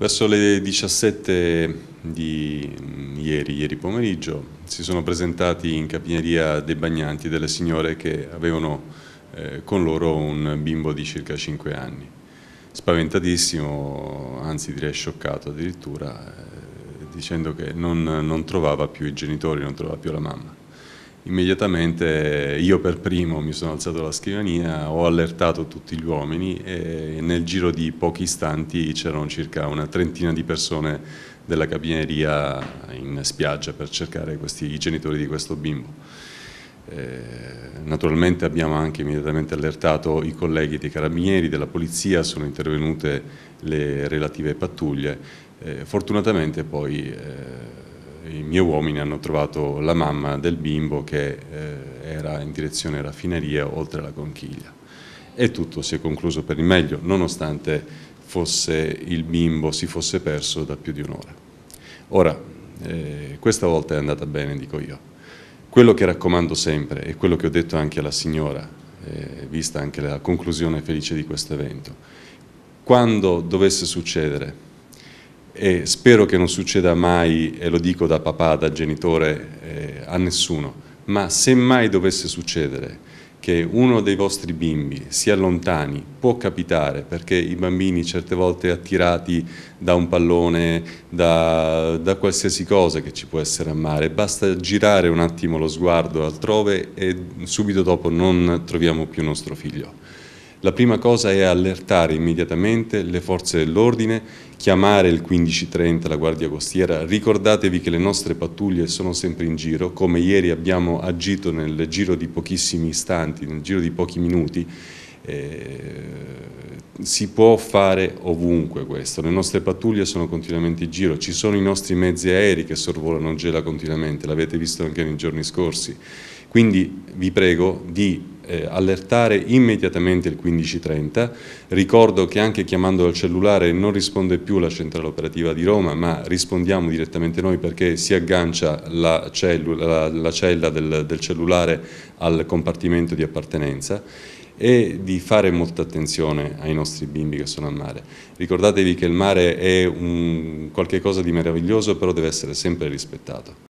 Verso le 17 di mm, ieri, ieri pomeriggio, si sono presentati in capineria dei bagnanti delle signore che avevano eh, con loro un bimbo di circa 5 anni. Spaventatissimo, anzi direi scioccato addirittura, eh, dicendo che non, non trovava più i genitori, non trovava più la mamma immediatamente io per primo mi sono alzato alla scrivania, ho allertato tutti gli uomini e nel giro di pochi istanti c'erano circa una trentina di persone della cabineria in spiaggia per cercare questi, i genitori di questo bimbo. Eh, naturalmente abbiamo anche immediatamente allertato i colleghi dei carabinieri, della polizia, sono intervenute le relative pattuglie. Eh, fortunatamente poi... Eh, eh, i miei uomini hanno trovato la mamma del bimbo che eh, era in direzione raffineria oltre la conchiglia. E tutto si è concluso per il meglio, nonostante fosse il bimbo si fosse perso da più di un'ora. Ora, eh, questa volta è andata bene, dico io. Quello che raccomando sempre e quello che ho detto anche alla signora, eh, vista anche la conclusione felice di questo evento, quando dovesse succedere e spero che non succeda mai, e lo dico da papà, da genitore, eh, a nessuno, ma se mai dovesse succedere che uno dei vostri bimbi si allontani, può capitare perché i bambini certe volte attirati da un pallone, da, da qualsiasi cosa che ci può essere a mare, basta girare un attimo lo sguardo altrove e subito dopo non troviamo più nostro figlio. La prima cosa è allertare immediatamente le forze dell'ordine, chiamare il 1530, la Guardia Costiera. Ricordatevi che le nostre pattuglie sono sempre in giro, come ieri abbiamo agito nel giro di pochissimi istanti, nel giro di pochi minuti. Eh, si può fare ovunque questo, le nostre pattuglie sono continuamente in giro, ci sono i nostri mezzi aerei che sorvolano Gela continuamente, l'avete visto anche nei giorni scorsi, quindi vi prego di eh, allertare immediatamente il 1530. Ricordo che anche chiamando al cellulare non risponde più la centrale operativa di Roma, ma rispondiamo direttamente noi perché si aggancia la, cellula, la, la cella del, del cellulare al compartimento di appartenenza e di fare molta attenzione ai nostri bimbi che sono al mare. Ricordatevi che il mare è un, qualcosa di meraviglioso, però deve essere sempre rispettato.